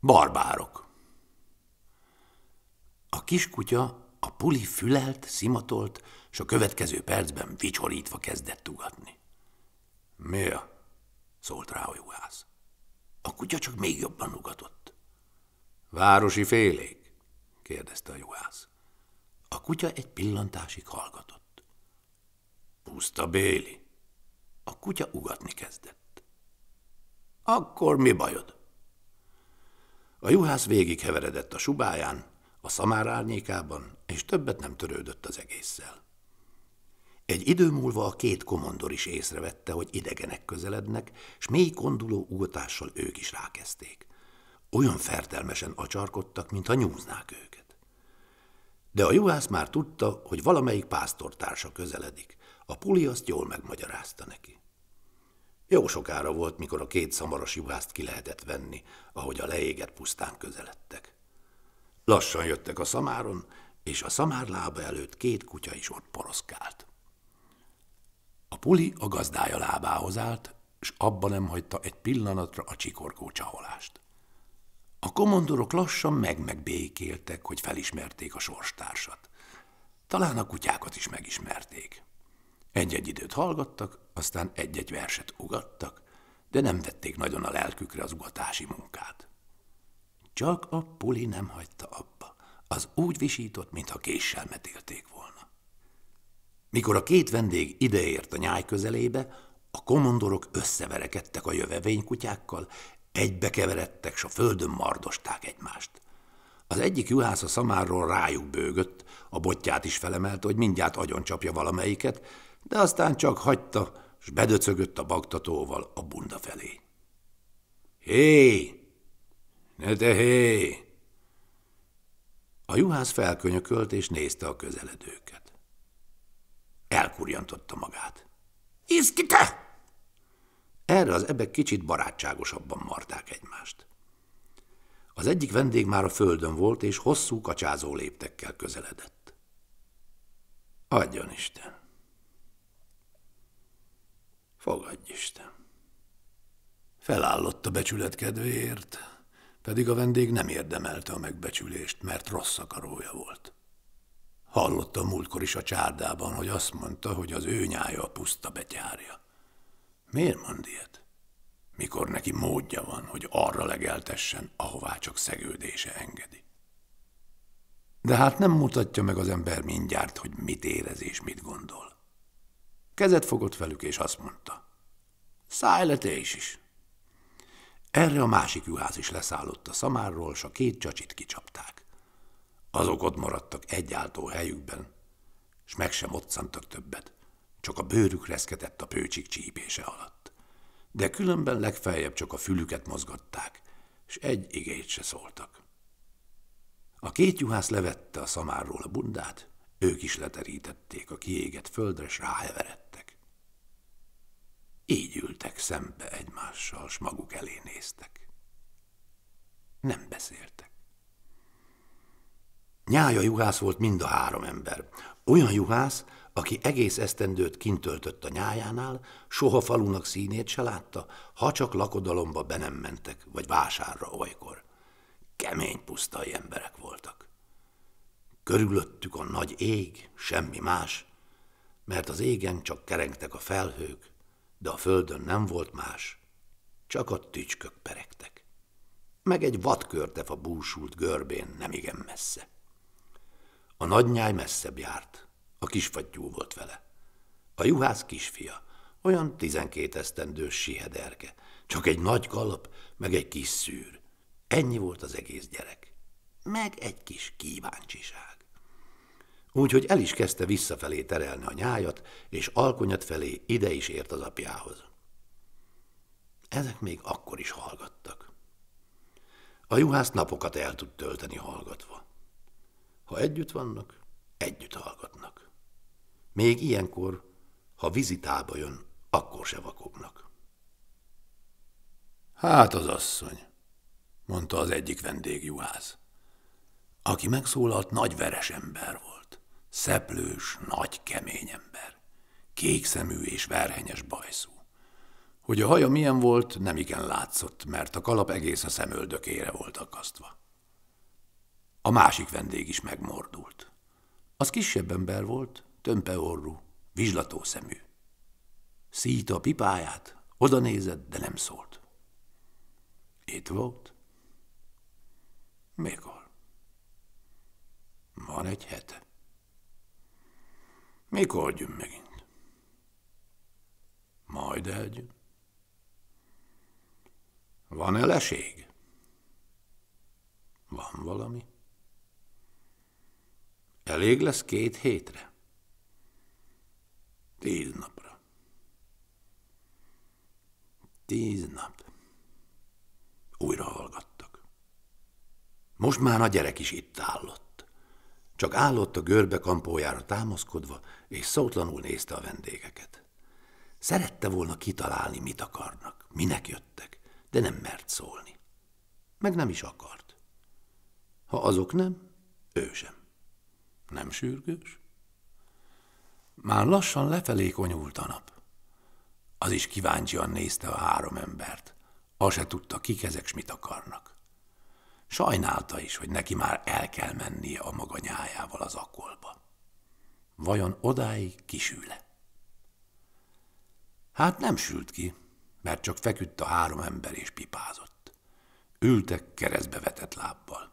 Barbárok. A kiskutya a puli fülelt, szimatolt, és a következő percben vicsorítva kezdett tugatni. Mi a? szólt rá a juhász. A kutya csak még jobban ugatott. Városi félék? kérdezte a juhász. A kutya egy pillantásig hallgatott. Puszta Béli. A kutya ugatni kezdett. Akkor mi bajod? A juhász végig heveredett a subáján, a szamár árnyékában, és többet nem törődött az egésszel. Egy idő múlva a két komondor is észrevette, hogy idegenek közelednek, s mély konduló ugatással ők is rákezdték. Olyan fertelmesen acsarkodtak, mintha nyúznák őket. De a juhász már tudta, hogy valamelyik pásztortársa közeledik. A puli azt jól megmagyarázta neki. Jó sokára volt, mikor a két szamaras juhászt ki lehetett venni, ahogy a leégett pusztán közeledtek. Lassan jöttek a szamáron, és a szamár lába előtt két kutya is ott poroszkált. A puli a gazdája lábához állt, és abba nem hagyta egy pillanatra a csikorgó csaholást. A komondorok lassan meg-megbékéltek, hogy felismerték a sorstársat. Talán a kutyákat is megismerték. Egy-egy időt hallgattak, aztán egy-egy verset ugattak, de nem vették nagyon a lelkükre az ugatási munkát. Csak a puli nem hagyta abba. Az úgy visított, mintha késsel metélték volna. Mikor a két vendég ideért a nyáj közelébe, a komondorok összeverekedtek a jövevénykutyákkal, keveredtek, s a földön mardosták egymást. Az egyik juhász a szamáról rájuk bőgött, a botját is felemelt, hogy mindjárt agyon csapja valamelyiket, de aztán csak hagyta, s bedöcögött a baktatóval a bunda felé. Hé! Ne te hé! A juhász felkönyökölt és nézte a közeledőket. Elkurjantotta magát. Iszki te! Erre az ebek kicsit barátságosabban marták egymást. Az egyik vendég már a földön volt, és hosszú kacsázó léptekkel közeledett. Adjon Isten! Fogadj, Isten! Felállott a becsület kedvéért, pedig a vendég nem érdemelte a megbecsülést, mert rossz akarója volt. Hallotta múltkor is a csárdában, hogy azt mondta, hogy az ő nyája a puszta betyárja. Miért mond ilyet? Mikor neki módja van, hogy arra legeltessen, ahová csak szegődése engedi. De hát nem mutatja meg az ember mindjárt, hogy mit érez és mit gondol kezet fogott velük, és azt mondta. Szállj le te is is! Erre a másik juhász is leszállott a szamárról, s a két csacsit kicsapták. Azok ott maradtak egyáltó helyükben, s meg sem otcantak többet, csak a bőrük reszketett a pőcsik csípése alatt. De különben legfeljebb csak a fülüket mozgatták, s egy igét se szóltak. A két juhász levette a szamárról a bundát, ők is leterítették a kiégett földre, s ráheverett. Így ültek szembe egymással, s maguk elé néztek. Nem beszéltek. Nyája juhász volt mind a három ember. Olyan juhász, aki egész esztendőt kint töltött a nyájánál, soha falunak színét se látta, ha csak lakodalomba be nem mentek, vagy vásárra olykor. Kemény pusztai emberek voltak. Körülöttük a nagy ég, semmi más, mert az égen csak kerengtek a felhők, de a földön nem volt más, csak a tücskök peregtek. Meg egy vadkörtef a búsult görbén nem igen messze. A nagynyáj messzebb járt, a kisfattyú volt vele. A juhász kisfia, olyan tizenkét esztendős sihederke, csak egy nagy kalap, meg egy kis szűr. Ennyi volt az egész gyerek. Meg egy kis kíváncsiság úgyhogy el is kezdte visszafelé terelni a nyájat, és alkonyat felé ide is ért az apjához. Ezek még akkor is hallgattak. A juhász napokat el tud tölteni hallgatva. Ha együtt vannak, együtt hallgatnak. Még ilyenkor, ha vizitába jön, akkor se vakognak. Hát az asszony, mondta az egyik vendég juhász. Aki megszólalt, nagy veres ember volt szeplős, nagy, kemény ember. Kékszemű és verhenyes bajszú. Hogy a haja milyen volt, nem igen látszott, mert a kalap egész a szemöldökére volt akasztva. A másik vendég is megmordult. Az kisebb ember volt, tömpe orru, vizslató szemű. Szíta a pipáját, oda nézett, de nem szólt. Itt volt? Mikor? Van egy hete. Mikor jön megint? Majd eljön. Van eleség? Van valami? Elég lesz két hétre? Tíz napra. Tíz nap. Újra hallgattak. Most már a gyerek is itt állott. Csak állott a görbe kampójára támaszkodva, és szótlanul nézte a vendégeket. Szerette volna kitalálni, mit akarnak, minek jöttek, de nem mert szólni. Meg nem is akart. Ha azok nem, ő sem. Nem sürgős? Már lassan lefelé konyult a nap. Az is kíváncsian nézte a három embert. Azt se tudta, kik ezek, s mit akarnak. Sajnálta is, hogy neki már el kell mennie a maga nyájával az akolba. Vajon odáig kisül-e? Hát nem sült ki, mert csak feküdt a három ember és pipázott. Ültek keresztbe vetett lábbal.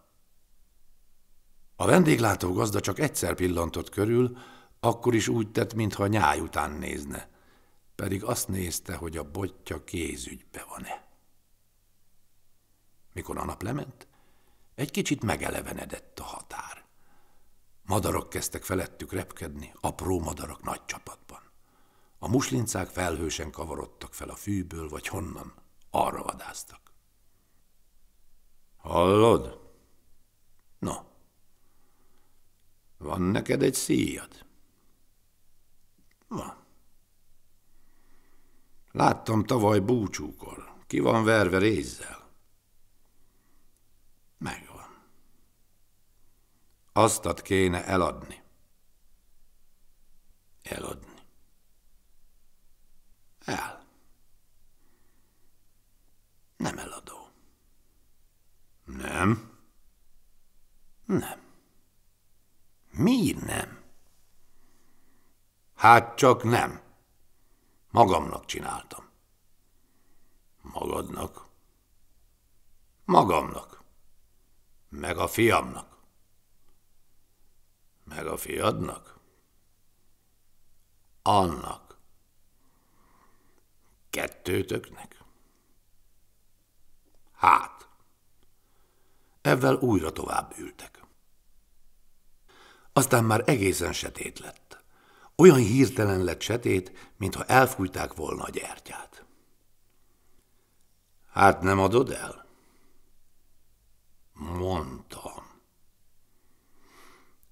A vendéglátó gazda csak egyszer pillantott körül, akkor is úgy tett, mintha a nyáj után nézne, pedig azt nézte, hogy a botja kézügybe van-e. Mikor a nap lement, egy kicsit megelevenedett a határ. Madarak kezdtek felettük repkedni, apró madarak nagy csapatban. A muslincák felhősen kavarodtak fel a fűből, vagy honnan, arra vadáztak. Hallod? No. Van neked egy szíjad? Van. Láttam tavaly búcsúkor, ki van verve rézzel. Megvan. Aztat kéne eladni. Eladni. El. Nem eladó. Nem. Nem. Mi nem? Hát csak nem. Magamnak csináltam. Magadnak? Magamnak. Meg a fiamnak. Meg a fiadnak? Annak. Kettőtöknek? Hát. Ezzel újra tovább ültek. Aztán már egészen setét lett. Olyan hirtelen lett setét, mintha elfújták volna a gyertyát. Hát nem adod el? Mondtam.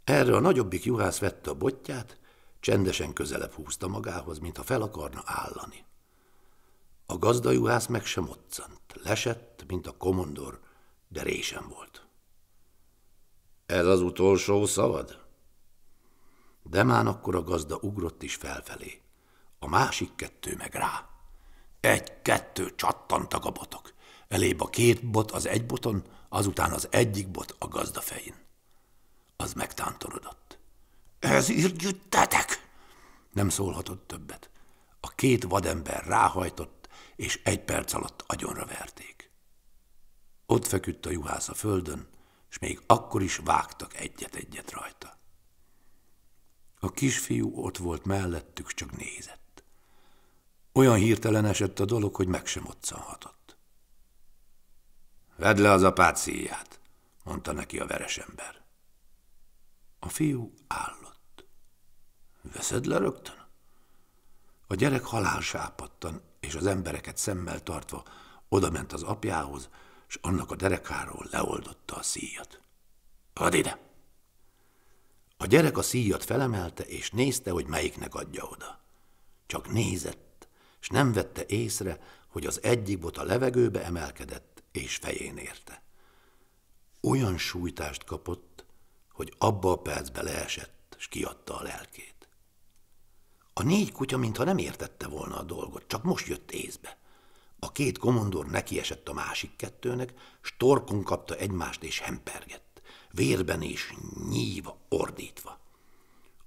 Erre a nagyobbik juhász vette a botját, csendesen közelebb húzta magához, mintha fel akarna állani. A gazdajuhász meg sem moccant, lesett, mint a komondor, de résen volt. Ez az utolsó szavad? már akkor a gazda ugrott is felfelé, a másik kettő meg rá. Egy-kettő csattantak a botok. Elébb a két bot az egy boton, azután az egyik bot a gazda fején. Az megtántorodott. Ez írgyüttetek! Nem szólhatott többet. A két vadember ráhajtott, és egy perc alatt agyonra verték. Ott feküdt a juhász a földön, és még akkor is vágtak egyet-egyet rajta. A kisfiú ott volt mellettük, csak nézett. Olyan hirtelen esett a dolog, hogy meg sem otcanhatott. Vedd le az apád szíját, mondta neki a veres ember. A fiú állott. Veszed le rögtön? A gyerek halálsápattan, és az embereket szemmel tartva odament az apjához, és annak a derekáról leoldotta a szíjat. Ad ide! A gyerek a szíjat felemelte, és nézte, hogy melyiknek adja oda. Csak nézett, és nem vette észre, hogy az egyik bot a levegőbe emelkedett, és fején érte. Olyan sújtást kapott, hogy abba a percbe leesett, és kiadta a lelkét. A négy kutya mintha nem értette volna a dolgot, csak most jött észbe. A két komondor nekiesett a másik kettőnek, storkon kapta egymást és hempergett, vérben és nyíva, ordítva.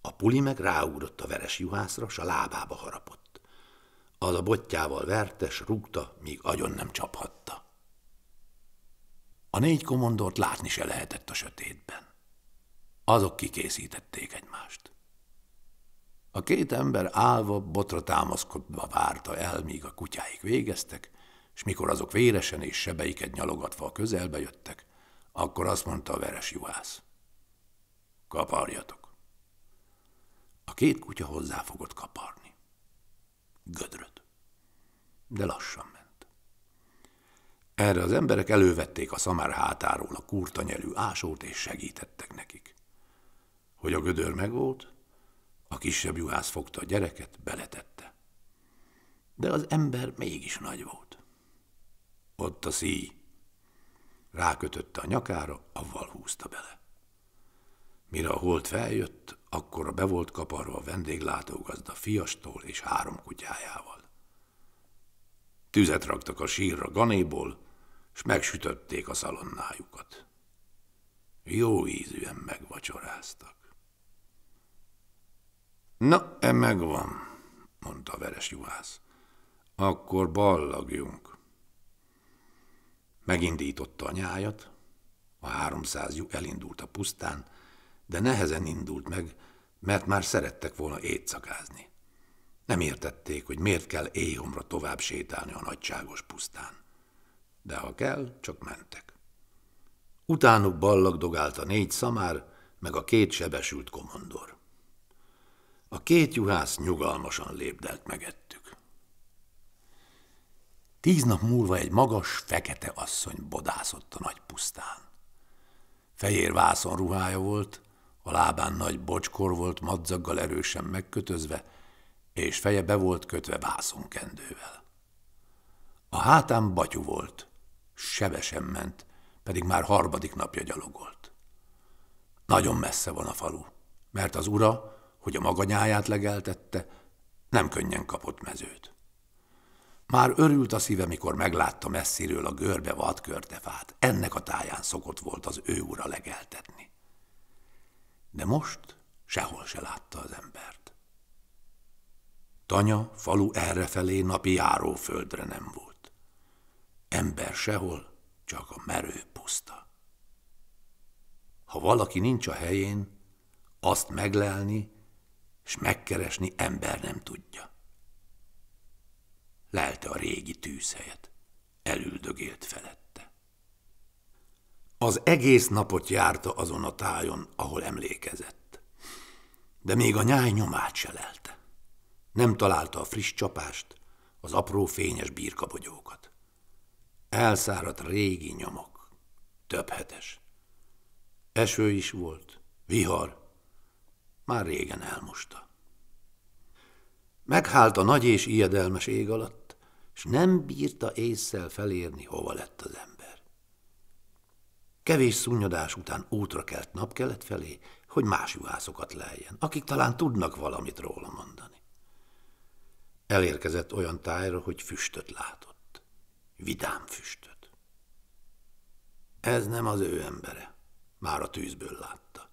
A puli meg ráugrott a veres juhászra, s a lábába harapott. Az a botjával vertes, rúgta, míg agyon nem csaphatta. A négy komondort látni se lehetett a sötétben. Azok kikészítették egymást. A két ember állva, botra támaszkodva várta el, míg a kutyáik végeztek, és mikor azok véresen és sebeiket nyalogatva a közelbe jöttek, akkor azt mondta a veres juhász. Kaparjatok. A két kutya hozzá fogott kaparni. Gödröt. De lassan erre az emberek elővették a szamár hátáról a kurtanyelű ásót, és segítettek nekik. Hogy a gödör megvolt, a kisebb juhász fogta a gyereket, beletette. De az ember mégis nagy volt. Ott a szíj. Rákötötte a nyakára, avval húzta bele. Mire a holt feljött, akkor a be volt kaparva a vendéglátógazda fiastól és három kutyájával. Tüzet raktak a sírra ganéból, és megsütötték a szalonnájukat. Jó ízűen megvacsoráztak. Na, e megvan, mondta a veres juhász. Akkor ballagjunk. Megindította a nyájat, a háromszáz lyuk elindult a pusztán, de nehezen indult meg, mert már szerettek volna étszakázni. Nem értették, hogy miért kell éjhomra tovább sétálni a nagyságos pusztán de ha kell, csak mentek. Utánuk ballagdogált a négy szamár, meg a két sebesült komondor. A két juhász nyugalmasan lépdelt megettük. Tíz nap múlva egy magas, fekete asszony bodászott a nagy pusztán. Fehér vászon ruhája volt, a lábán nagy bocskor volt madzaggal erősen megkötözve, és feje be volt kötve vászonkendővel. A hátán batyú volt, Sebesen ment, pedig már harmadik napja gyalogolt. Nagyon messze van a falu, mert az ura, hogy a maga nyáját legeltette, nem könnyen kapott mezőt. Már örült a szíve, mikor meglátta messziről a görbe vadkörtefát. Ennek a táján szokott volt az ő ura legeltetni. De most sehol se látta az embert. Tanya falu errefelé napi járóföldre nem volt. Ember sehol, csak a merő puszta. Ha valaki nincs a helyén, azt meglelni és megkeresni ember nem tudja. Lelte a régi tűzhelyet, elüldögélt felette. Az egész napot járta azon a tájon, ahol emlékezett. De még a nyáj nyomát se lelte. Nem találta a friss csapást, az apró fényes birkabogyókat. Elszáradt régi nyomok. Több hetes. Eső is volt, vihar. Már régen elmosta. Meghált a nagy és ijedelmes ég alatt, s nem bírta észszel felérni, hova lett az ember. Kevés szunnyadás után útra kelt napkelet felé, hogy más juhászokat lejjen, akik talán tudnak valamit róla mondani. Elérkezett olyan tájra, hogy füstöt látott vidám füstöt. Ez nem az ő embere, már a tűzből látta.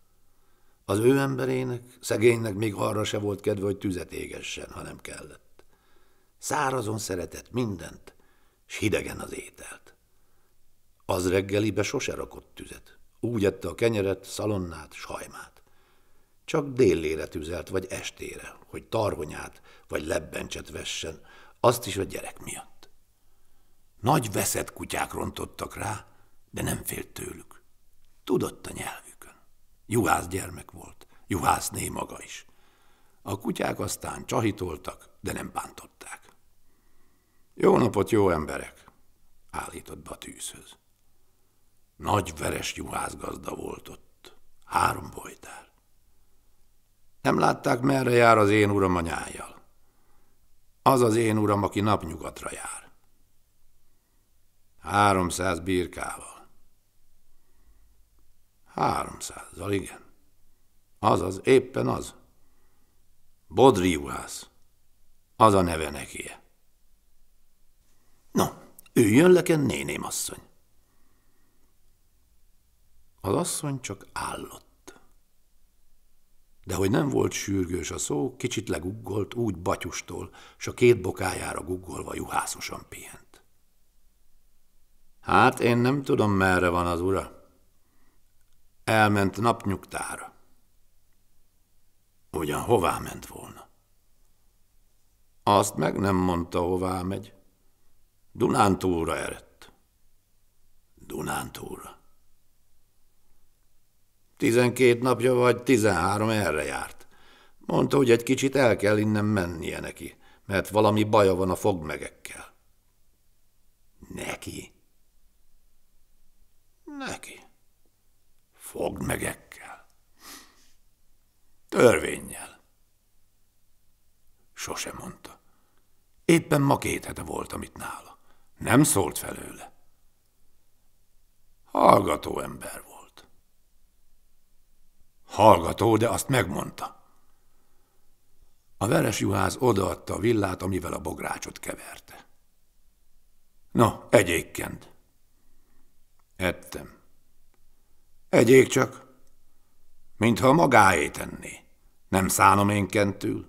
Az ő emberének, szegénynek még arra se volt kedve, hogy tüzet égessen, ha nem kellett. Szárazon szeretett mindent, s hidegen az ételt. Az reggelibe sose rakott tüzet. Úgy ette a kenyeret, szalonnát, sajmát. Csak déllére tüzelt, vagy estére, hogy tarhonyát, vagy lebbencset vessen, azt is a gyerek miatt. Nagy veszett kutyák rontottak rá, de nem félt tőlük. Tudott a nyelvükön. Juhász gyermek volt, juhászné maga is. A kutyák aztán csahitoltak, de nem bántották. Jó napot, jó emberek! állított be a tűzhöz. Nagy veres gazda volt ott, három bojtár. Nem látták, merre jár az én uram anyájjal. Az az én uram, aki napnyugatra jár. Háromszáz birkával. Háromszázzal, igen. Azaz, éppen az. Juhász. Az a neve neki. No, üljön leken, néném asszony. Az asszony csak állott. De hogy nem volt sürgős a szó, kicsit leguggolt úgy batyustól, s a két bokájára guggolva juhászosan pihent. Hát én nem tudom, merre van az ura. Elment napnyugtára. Ugyan hová ment volna? Azt meg nem mondta, hová megy. Dunántúlra erett. Dunántúlra. Tizenkét napja vagy tizenhárom erre járt. Mondta, hogy egy kicsit el kell innen mennie neki, mert valami baja van a fogmegekkel. Neki? neki? Fogd meg ekkel. Törvényjel. Sose mondta. Éppen ma két hete volt, amit nála. Nem szólt felőle. Hallgató ember volt. Hallgató, de azt megmondta. A veres juhász odaadta a villát, amivel a bográcsot keverte. No, egyébként. Ettem. Egyék csak, mintha magáé tenné. Nem szánom én kentül.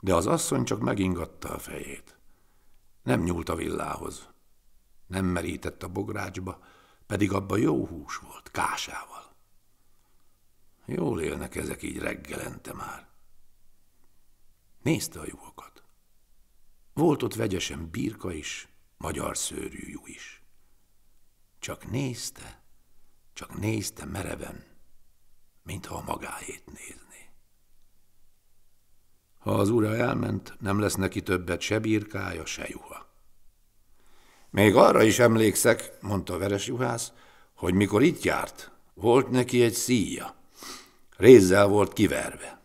De az asszony csak megingatta a fejét. Nem nyúlt a villához. Nem merített a bográcsba, pedig abba jó hús volt, kásával. Jól élnek ezek így reggelente már. Nézte a juhokat. Volt ott vegyesen birka is, magyar szőrű jú is. Csak nézte, csak nézte mereven, mintha a magáét nézné. Ha az ura elment, nem lesz neki többet se birkája, se juha. Még arra is emlékszek, mondta Veres Juhász, hogy mikor itt járt, volt neki egy szíja. Rézzel volt kiverve.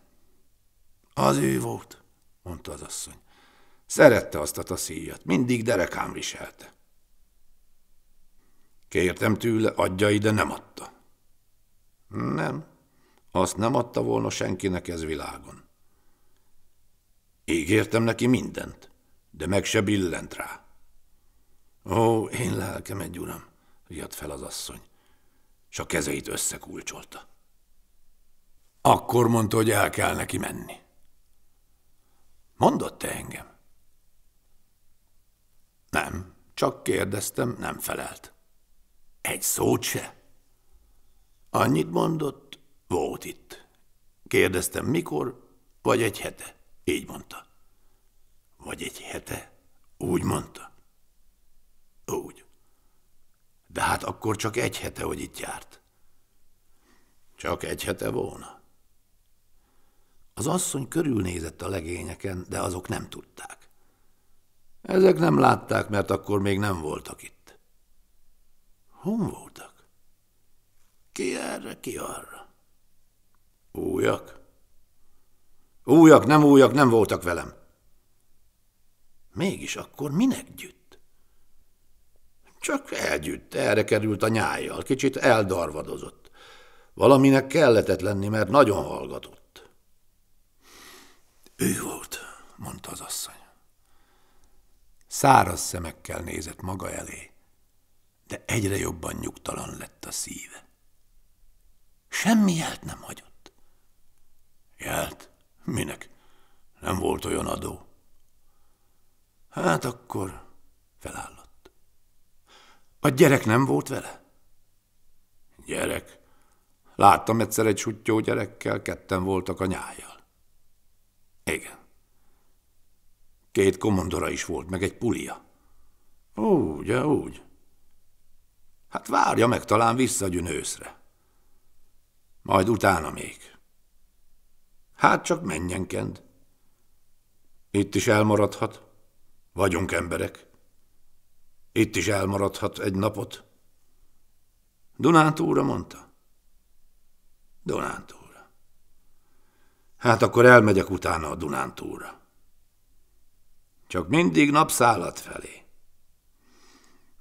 Az ő volt, mondta az asszony. Szerette azt a szíjat, mindig derekám viselte. Kértem tőle, adja ide, nem adta. Nem, azt nem adta volna senkinek ez világon. Ígértem neki mindent, de meg se billent rá. Ó, én lelkem egy uram, riadt fel az asszony, és a kezeit összekulcsolta. Akkor mondta, hogy el kell neki menni. Mondott te engem? Nem, csak kérdeztem, nem felelt. Egy szót se? Annyit mondott, volt itt. Kérdeztem, mikor, vagy egy hete. Így mondta. Vagy egy hete? Úgy mondta. Úgy. De hát akkor csak egy hete, hogy itt járt. Csak egy hete volna. Az asszony körülnézett a legényeken, de azok nem tudták. Ezek nem látták, mert akkor még nem voltak itt. Hon voltak? Ki erre, ki arra? Újak? Újak, nem újak, nem voltak velem. Mégis akkor minek gyütt? Csak elgyütt, erre került a nyájjal, kicsit eldarvadozott. Valaminek kellett lenni, mert nagyon hallgatott. Ő volt, mondta az asszony. Száraz szemekkel nézett maga elé de egyre jobban nyugtalan lett a szíve. Semmi jelt nem hagyott. Jelt? Minek? Nem volt olyan adó. Hát akkor felállott. A gyerek nem volt vele? Gyerek? Láttam egyszer egy süttyó gyerekkel, ketten voltak a nyájjal. Igen. Két komondora is volt, meg egy pulia. Úgy, úgy. Hát várja meg talán visszagyűn őszre. Majd utána még. Hát csak menjen kend. Itt is elmaradhat. Vagyunk emberek. Itt is elmaradhat egy napot. Dunántúra mondta. Dunántúra. Hát akkor elmegyek utána a Dunántúra. Csak mindig napszállat felé.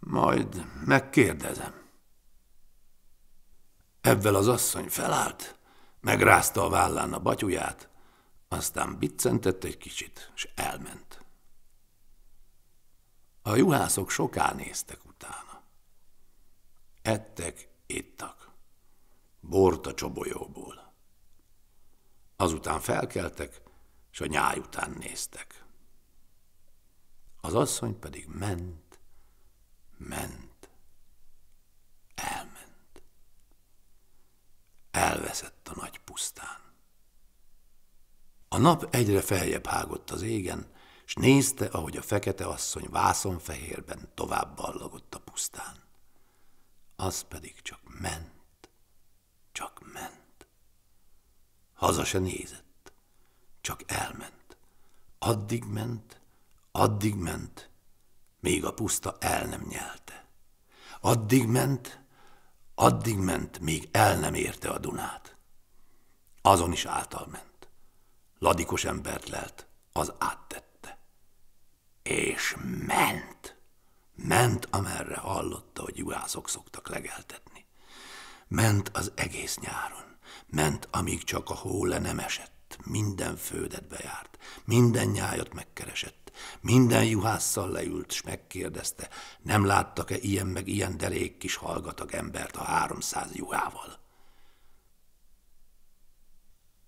Majd megkérdezem. Ebből az asszony felállt, megrázta a vállán a batyuját, aztán biccentett egy kicsit, és elment. A juhászok soká néztek utána. Ettek, ittak. Bort a csobolyóból. Azután felkeltek, és a nyáj után néztek. Az asszony pedig ment, ment, elment, elveszett a nagy pusztán. A nap egyre feljebb hágott az égen, s nézte, ahogy a fekete asszony vászonfehérben tovább ballagott a pusztán. Az pedig csak ment, csak ment. Haza se nézett, csak elment. Addig ment, addig ment, még a puszta el nem nyelte. Addig ment, addig ment, még el nem érte a Dunát. Azon is által ment. Ladikos embert lelt, az áttette. És ment. Ment, amerre hallotta, hogy juhászok szoktak legeltetni. Ment az egész nyáron. Ment, amíg csak a hóle nem esett minden földet bejárt, minden nyájat megkeresett, minden juhásszal leült, s megkérdezte, nem láttak-e ilyen meg ilyen derék kis hallgatag embert a háromszáz juhával.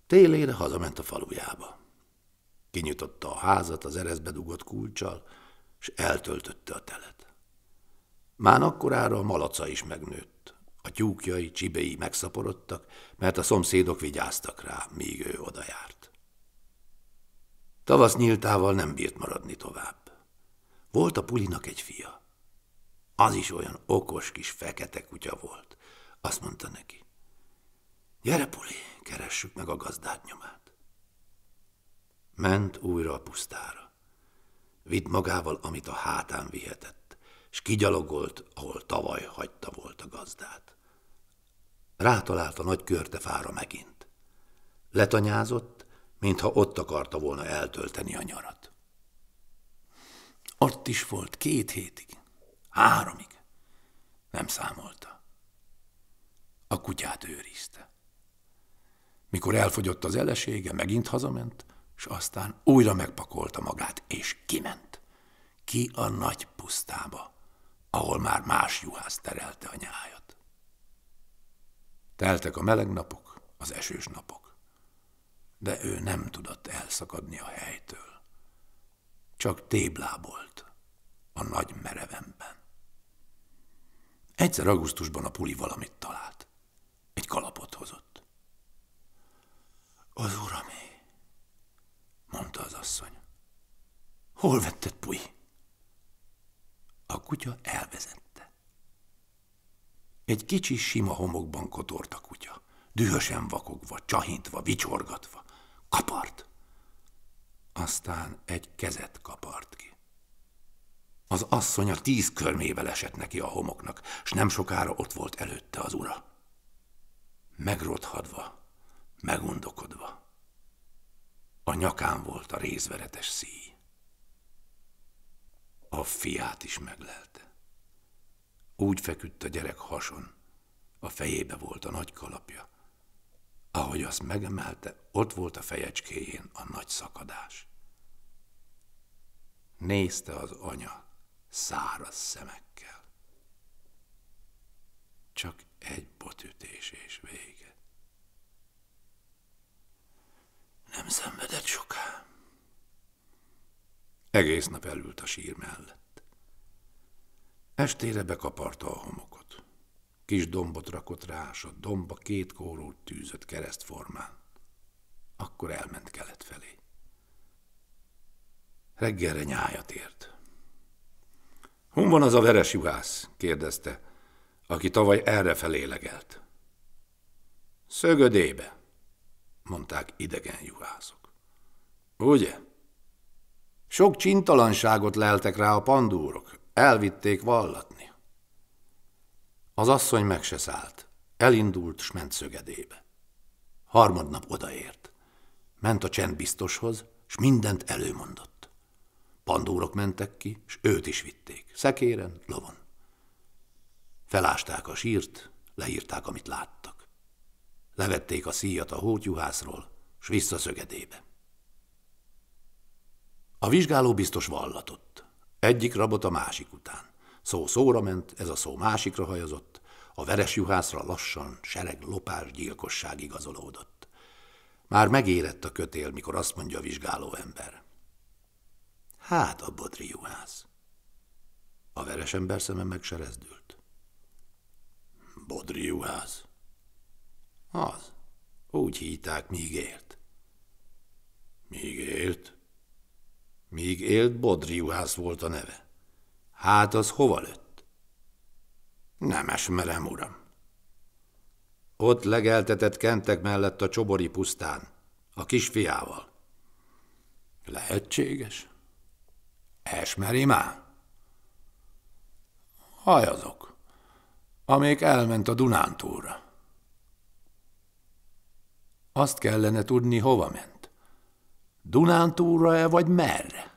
Télére hazament a falujába. Kinyitotta a házat az ereszbe dugott kulcsal, s eltöltötte a telet. Már akkorára a malaca is megnőtt a tyúkjai, csibéi megszaporodtak, mert a szomszédok vigyáztak rá, míg ő odajárt. Tavasz nyíltával nem bírt maradni tovább. Volt a pulinak egy fia. Az is olyan okos kis fekete kutya volt. Azt mondta neki. Gyere, Puli, keressük meg a gazdát nyomát. Ment újra a pusztára. Vidd magával, amit a hátán vihetett és kigyalogolt, ahol tavaly hagyta volt a gazdát. Rátalált a nagy körtefára megint. Letanyázott, mintha ott akarta volna eltölteni a nyarat. Ott is volt két hétig, háromig. Nem számolta. A kutyát őrizte. Mikor elfogyott az elesége, megint hazament, és aztán újra megpakolta magát, és kiment. Ki a nagy pusztába ahol már más juhász terelte a nyájat. Teltek a meleg napok, az esős napok, de ő nem tudott elszakadni a helytől. Csak téblábolt a nagy merevemben. Egyszer augusztusban a puli valamit talált. Egy kalapot hozott. Az uramé, mondta az asszony. Hol vetted, puli? kutya elvezette. Egy kicsi sima homokban kotort a kutya, dühösen vakogva, csahintva, vicsorgatva. Kapart! Aztán egy kezet kapart ki. Az asszony a tíz körmével esett neki a homoknak, s nem sokára ott volt előtte az ura. Megrothadva, megundokodva. A nyakán volt a rézveretes szíj. A fiát is meglelte. Úgy feküdt a gyerek hason, a fejébe volt a nagy kalapja. Ahogy azt megemelte, ott volt a fejecskéjén a nagy szakadás. Nézte az anya száraz szemekkel. Csak egy botütés és vége. Nem szenvedett soká. Egész nap elült a sír mellett. Estére bekaparta a homokot. Kis dombot rakott rá, s a domba két kórót tűzött keresztformán. Akkor elment kelet felé. Reggelre nyájat ért. – Hon van az a veres juhász? – kérdezte, aki tavaly errefelé legelt. – Szögödébe – mondták idegen juhászok. – Ugye? – sok csintalanságot leltek rá a pandúrok, elvitték vallatni. Az asszony meg se szállt, elindult szögedébe. Harmadnap odaért. Ment a csendbiztoshoz, s mindent előmondott. Pandúrok mentek ki, s őt is vitték, szekéren, lovon. Felásták a sírt, leírták, amit láttak. Levették a szíjat a hótyuhászról, s szögedébe. A vizsgáló biztos vallatott. Egyik rabot a másik után. Szó szóra ment, ez a szó másikra hajazott, a veres juhászra lassan sereg lopás gyilkosság igazolódott. Már megérett a kötél, mikor azt mondja a vizsgáló ember. Hát a bodri juhász. A veres ember szeme megserezdült. Bodri juhász? Az. Úgy hívták, míg élt. Míg élt? Míg élt Bodriuhász volt a neve. Hát az hova lőtt? Nem esmerem, uram. Ott legeltetett kentek mellett a csobori pusztán, a kisfiával. Lehetséges? Esmeri már? Haj azok, elment a Dunántúlra. Azt kellene tudni, hova ment. Dunántúra-e, vagy merre?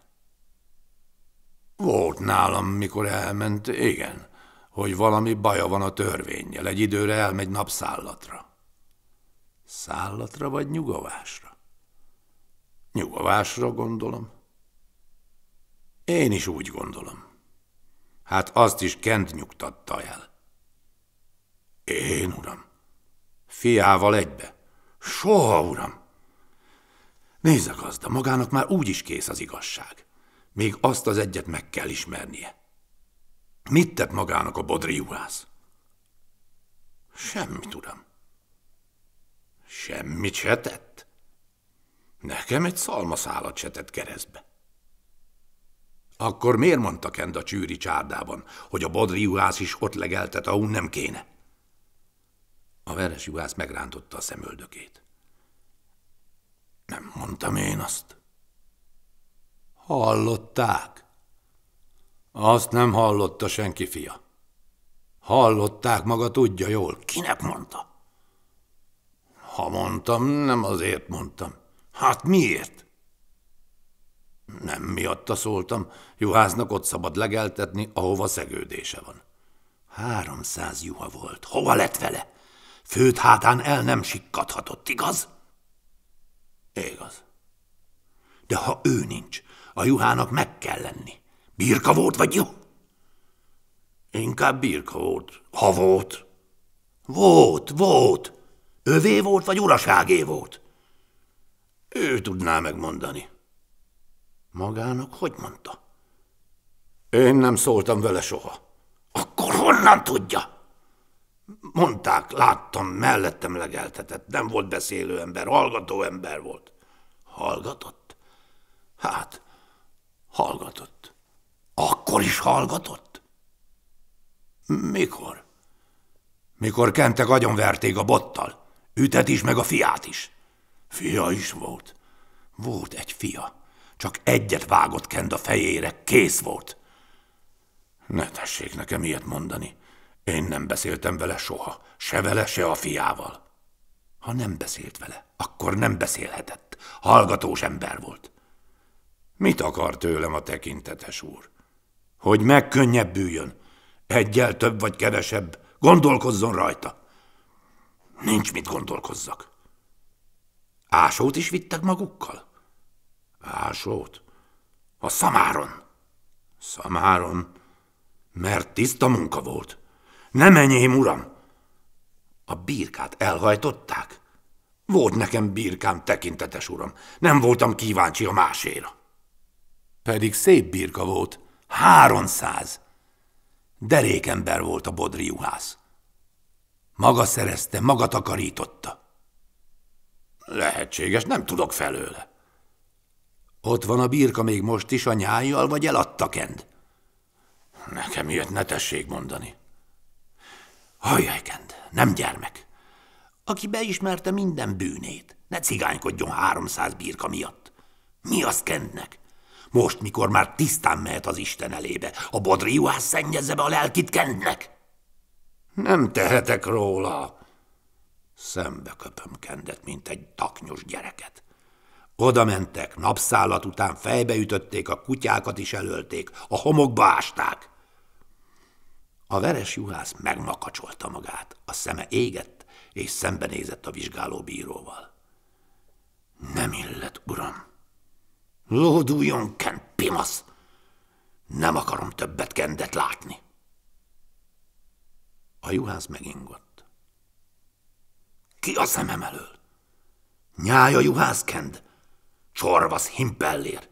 Volt nálam, mikor elment, igen, hogy valami baja van a törvényjel, egy időre elmegy napszállatra. Szállatra vagy nyugovásra? Nyugovásra gondolom. Én is úgy gondolom. Hát azt is Kent nyugtatta el. Én, uram. Fiával egybe. Soha, uram. Nézze, gazda, magának már úgy is kész az igazság. Még azt az egyet meg kell ismernie. Mit tett magának a bodri juhász? Semmit, uram. Semmit se tett? Nekem egy szalmaszálat se tett keresztbe. Akkor miért mondta Kend a csűri csárdában, hogy a bodri juhász is ott legeltet, ahol nem kéne? A veres juhász megrántotta a szemöldökét. Nem mondtam én azt. Hallották? Azt nem hallotta senki fia. Hallották, maga tudja jól. Kinek mondta? Ha mondtam, nem azért mondtam. Hát miért? Nem miatta szóltam, juhásznak ott szabad legeltetni, ahova szegődése van. Háromszáz juha volt. Hova lett vele? Főt hátán el nem sikkadhatott, igaz? Igaz. De ha ő nincs, a juhának meg kell lenni. Birka volt vagy jó? Inkább birka volt. Ha volt. Volt, volt. Övé volt, vagy uraságé volt? Ő tudná megmondani. Magának hogy mondta? Én nem szóltam vele soha. Akkor honnan tudja? Mondták, láttam, mellettem legeltetett. Nem volt beszélő ember, hallgató ember volt. Hallgatott? Hát, hallgatott. Akkor is hallgatott? Mikor? Mikor kentek agyonverték a bottal. Ütet is, meg a fiát is. Fia is volt. Volt egy fia. Csak egyet vágott kend a fejére, kész volt. Ne tessék nekem ilyet mondani. Én nem beszéltem vele soha, se vele, se a fiával. Ha nem beszélt vele, akkor nem beszélhetett. Hallgatós ember volt. Mit akar tőlem a tekintetes úr? Hogy megkönnyebbüljön. Egyel több vagy kevesebb. Gondolkozzon rajta. Nincs mit gondolkozzak. Ásót is vittek magukkal? Ásót? A szamáron. Szamáron? Mert tiszta munka volt. Nem enyém, uram! A birkát elhajtották? Volt nekem birkám, tekintetes uram. Nem voltam kíváncsi a máséra. Pedig szép birka volt. Háromszáz. Derékember volt a bodri juhász. Maga szerezte, maga takarította. Lehetséges, nem tudok felőle. Ott van a birka még most is a nyájjal, vagy eladta kend? Nekem ilyet ne tessék mondani. Kent, nem gyermek. Aki beismerte minden bűnét, ne cigánykodjon háromszáz birka miatt. Mi az kendnek? Most, mikor már tisztán mehet az Isten elébe, a bodriuhász szennyezze be a lelkit kendnek? Nem tehetek róla. Szembe köpöm kendet, mint egy taknyos gyereket. Oda mentek, napszállat után fejbeütötték a kutyákat is elölték, a homokba ásták. A veres juhász megmakacsolta magát, a szeme égett, és szembenézett a vizsgáló bíróval. Nem illet, uram. Lóduljon, Kent pimasz! Nem akarom többet Kendet látni. A juhász megingott. Ki a szemem elől? Nyáj a juhász, Kend! Csorvasz himpellér!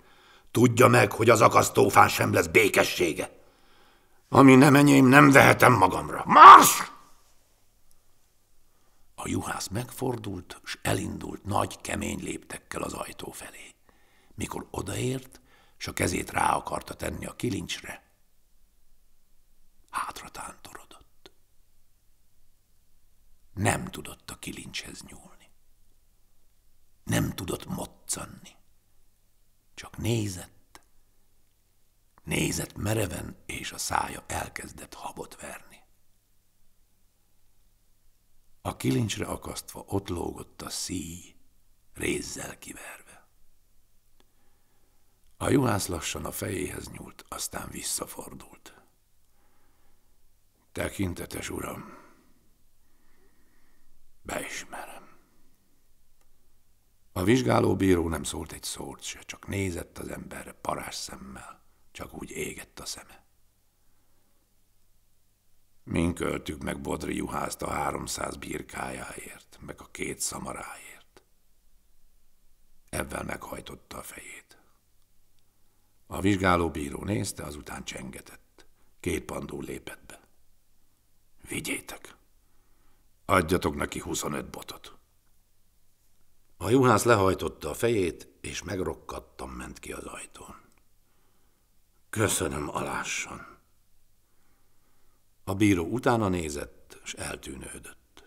Tudja meg, hogy az akasztófán sem lesz békessége! Ami nem enyém, nem vehetem magamra. Mars! A juhász megfordult, s elindult nagy, kemény léptekkel az ajtó felé. Mikor odaért, s a kezét rá akarta tenni a kilincsre, hátra tántorodott. Nem tudott a kilincshez nyúlni. Nem tudott moccanni. Csak nézett, Nézett mereven, és a szája elkezdett habot verni. A kilincsre akasztva ott lógott a szíj, rézzel kiverve. A juhász lassan a fejéhez nyúlt, aztán visszafordult. Tekintetes uram, beismerem. A vizsgáló bíró nem szólt egy szót se, csak nézett az emberre parás szemmel csak úgy égett a szeme. Mink öltük meg Bodri juhászt a háromszáz birkájáért, meg a két szamaráért. Ebben meghajtotta a fejét. A vizsgáló bíró nézte, azután csengetett. Két pandó lépett be. Vigyétek! Adjatok neki 25 botot. A juhász lehajtotta a fejét, és megrokkattam ment ki az ajtón. Köszönöm alásson. A bíró utána nézett, és eltűnődött.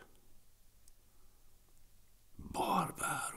Barbáro.